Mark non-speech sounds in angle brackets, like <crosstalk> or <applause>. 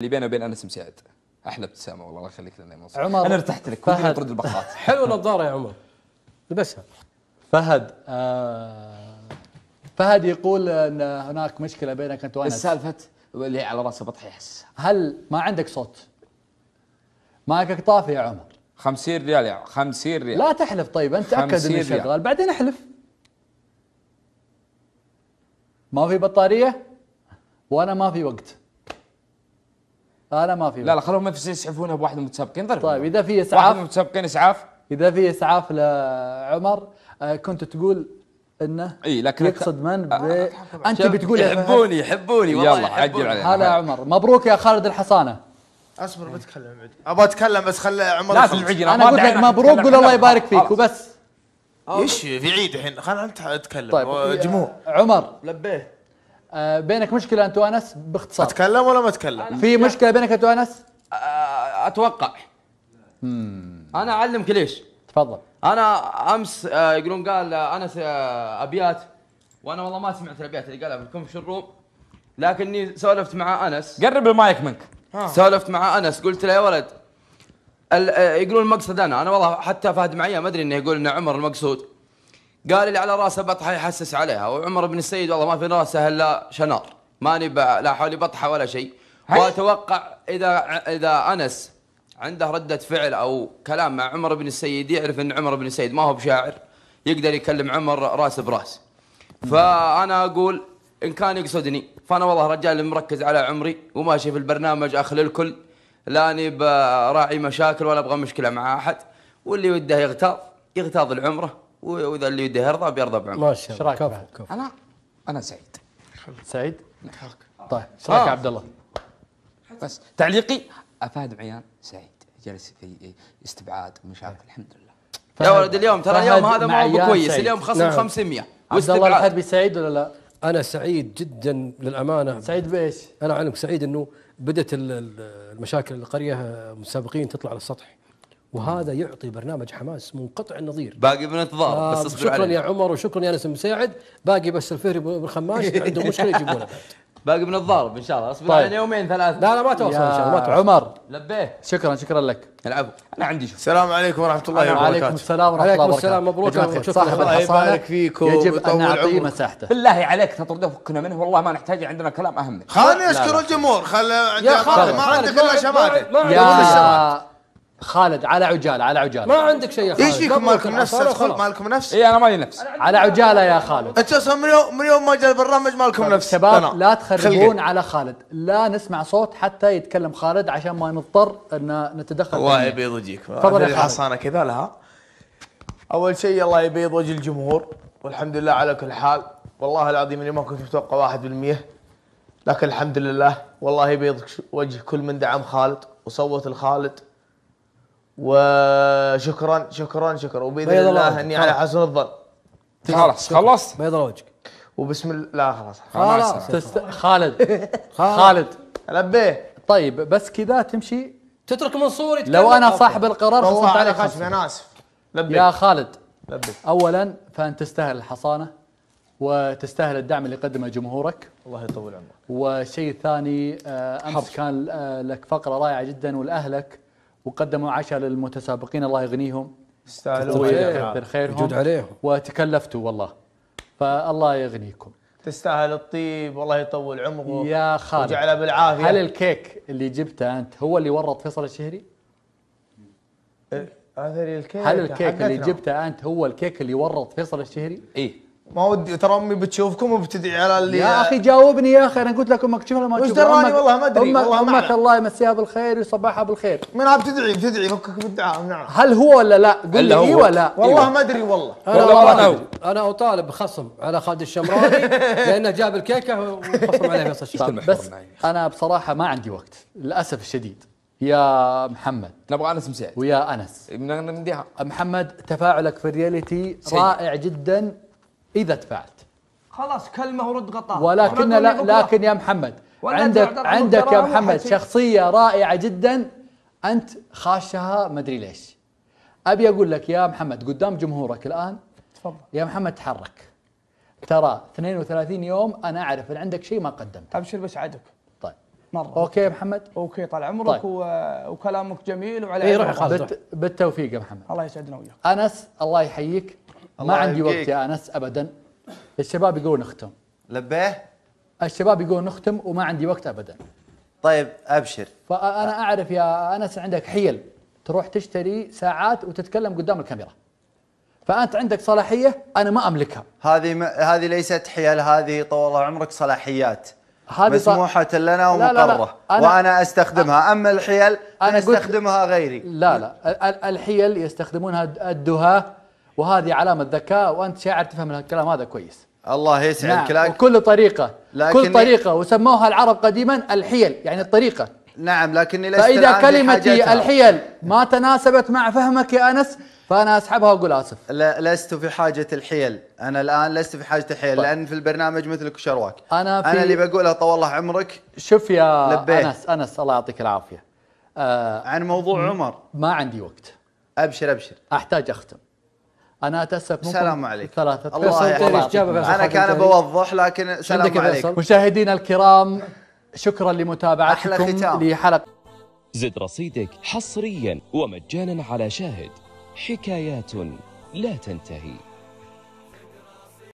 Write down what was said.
اللي بينه وبين انس مساعد احلى ابتسامه والله الله يخليك لنا منصور عمر انا ارتحت لك فهد طرد البخات <laughs> حلو النظاره يا عمر لبسها فهد آه فهد يقول ان هناك مشكله بينك انت وانس السالفه اللي على راسه يحس هل ما عندك صوت؟ مايكك طافي يا عمر 50 ريال يا 50 ريال لا تحلف طيب انت تاكد اني شغال بعدين احلف ما في بطاريه وانا ما في وقت انا آه، ما في لا لا خلوهم ما في بواحد من المتسابقين طيب اذا في اسعاف واحد من المتسابقين اسعاف اذا في اسعاف لعمر آه، كنت تقول انه اي لكن يقصد من ب... آه انت بتقول يحبوني يحبوني والله يلا عجل عليه هلا يا عمر مبروك يا خالد الحصانه اصبر بتكلم عبيد ابغى اتكلم بس خلى عمر لا تنعجل انا اقول لك مبروك قول الله يبارك فيك وبس ايش في عيد الحين خلنا انت اتكلم طيب جمهور عمر لبيه آه، بينك مشكله انت وانس باختصار اتكلم ولا ما اتكلم؟ في مشكله بينك انت وانس؟ آه، اتوقع مم. انا اعلمك ليش تفضل انا امس آه، يقولون قال انس ابيات وانا والله ما سمعت الابيات اللي قالها في الكونفش الروم لكني سولفت مع انس قرب المايك منك سولفت مع انس قلت له يا ولد يقولون المقصد انا انا والله حتى فهد معي ما ادري انه يقول ان عمر المقصود قال اللي على راسه بطحه يحسس عليها وعمر بن السيد والله ما في راسه الا شنار ماني لا حولي بطحه ولا شيء واتوقع اذا اذا انس عنده رده فعل او كلام مع عمر بن السيد يعرف ان عمر بن السيد ما هو بشاعر يقدر يكلم عمر راس براس فانا اقول ان كان يقصدني فانا والله رجال مركز على عمري وماشي في البرنامج اخل الكل لاني براعي مشاكل ولا ابغى مشكله مع احد واللي وده يغتاظ يغتاظ العمره واذا اللي يده يرضى بيرضى بعمره ما شاء الله كفو كفو انا انا سعيد سعيد؟ نعم. طيب ايش رايك آه. عبد الله؟ بس تعليقي افاد عيان سعيد جلس في استبعاد ومش عارف نعم. الحمد لله يا ولد اليوم ترى اليوم هذا ما هو كويس اليوم خصم نعم. 500 عبد الله الحربي سعيد ولا لا؟ انا سعيد جدا للامانه سعيد بايش؟ انا اعلمك سعيد انه بدات المشاكل القريه مسابقين تطلع على السطح وهذا يعطي برنامج حماس منقطع النظير باقي بنتظاهر آه بس اصبر شكرا عليك. يا عمر وشكرا يا انس مساعد باقي بس الفهري خماش <laughs> عندهم مشكله يجيبونه باقي بنتضارب ان شاء الله اصبر طيب. يومين ثلاثه لا لا ما توصل ان شاء الله ما توصل عمر لبيه شكرا شكرا لك العفو انا عندي شوف السلام عليكم ورحمه الله وبركاته وعليكم السلام ورحمه الله وبركاته السلام مبروك صاحب الله يبارك فيكم يجب ان نعطيه مساحته بالله عليك تطرده فكنا منه والله ما نحتاج عندنا كلام اهم خلني اشكر الجمهور خل ما عندك الا شماتة شباب خالد على عجاله على عجاله ما عندك شيء يا خالد ايش فيكم مالكم نفس ادخل مالكم نفس اي انا مالي نفس على عجاله يا خالد انت اصلا من يوم من يوم ما جاء البرنامج مالكم طيب، نفس شباب لا تخربون على خالد لا نسمع صوت حتى يتكلم خالد عشان ما نضطر ان نتدخل الله يبيض وجهك تفضل يا كذا لها اول شيء الله يبيض وجه الجمهور والحمد لله على كل حال والله العظيم اني ما كنت متوقع 1% لكن الحمد لله والله يبيض وجه كل من دعم خالد وصوت لخالد وشكرا شكرا شكرا وباذن الله, الله اني على حسن الظن خلاص خلصت بيض الله وجهك وبسم الله لا خلاص خلاص تست... خالد <laughs> خالد لبيه طيب بس كذا تمشي تترك منصور لو انا صاحب القرار خصمت عليك خصمي انا اسف لبيك يا خالد لبيك اولا فانت تستاهل الحصانه وتستاهل الدعم اللي قدمه جمهورك الله يطول عمرك والشيء الثاني آه، امس كان آه، لك فقره رائعه جدا ولاهلك وقدموا عشاء للمتسابقين الله يغنيهم يستاهلون ويكثر خيرهم يجود عليهم وتكلفتوا والله فالله يغنيكم تستاهل الطيب والله يطول عمره يا خالد وجعله بالعافيه هل الكيك اللي جبته انت هو اللي ورط فيصل الشهري؟ إيه، هذا الكيك هل الكيك اللي جبته انت هو الكيك اللي ورط فيصل الشهري؟ اي ما ودي ترى امي بتشوفكم وبتدعي على اللي يا اخي جاوبني يا اخي انا قلت لك امك ولا ما تشوفنا وش دراني والله ما ادري والله امك, أمك الله يمسيها بالخير ويصبحها بالخير من عم تدعي بتدعي فكك بالدعاء نعم هل هو ولا لا؟ قل لي اي ولا والله إيه ما ادري والله انا والله انا اطالب خصم على خالد الشمراني <laughs> لانه جاب الكيكه وخصم عليه فيصل الشمراني بس انا بصراحه ما عندي وقت للاسف الشديد يا محمد نبغى انس مسعد ويا انس نديها محمد تفاعلك في الرياليتي رائع جدا اذا دفعت خلاص كلمه ورد غطاء ولكن لا لكن يا محمد عندك عندك يا محمد شخصيه رائعه جدا انت خاشها ما ادري ليش ابي اقول لك يا محمد قدام جمهورك الان تفضل يا محمد تحرك ترى 32 يوم انا اعرف ان عندك شيء ما قدمته ابشر بسعدك طيب مره اوكي يا محمد اوكي طال عمرك طيب. و... وكلامك جميل وعلى إيه، روح بت... بالتوفيق يا محمد الله يسعدنا وياك انس الله يحييك ما عندي وقت يا انس ابدا الشباب يقولون نختم لبيه الشباب يقولون نختم وما عندي وقت ابدا طيب ابشر فانا اعرف يا انس عندك حيل تروح تشتري ساعات وتتكلم قدام الكاميرا فانت عندك صلاحيه انا ما املكها هذه م... هذه ليست حيل هذه طول عمرك صلاحيات هذه مسموحة لنا ومقررة أنا وأنا أستخدمها أما الحيل أنا أستخدمها غيري لا لا الحيل يستخدمونها الدهاة وهذه علامه ذكاء وانت شاعر تفهم الكلام هذا كويس الله يسعدك نعم لكن وكل طريقه لكن كل طريقه وسموها العرب قديما الحيل يعني الطريقه نعم لكني لست فاذا كلمتي الحيل ما تناسبت مع فهمك يا انس فانا اسحبها واقول اسف لا لست في حاجه الحيل انا الان لست في حاجه الحيل طيب. لان في البرنامج مثلك وشرواك انا في انا اللي بقولها طول الله عمرك شوف يا لبيت. انس انس الله يعطيك العافيه آه عن موضوع عمر ما عندي وقت ابشر ابشر احتاج اختم انا اتاسف سلام عليك ثلاثة الله يعطيك انا كان بوضح لكن سلام عليك مشاهدينا الكرام شكرا لمتابعتكم لحلقة زد رصيدك حصريا ومجانا على شاهد حكايات لا تنتهي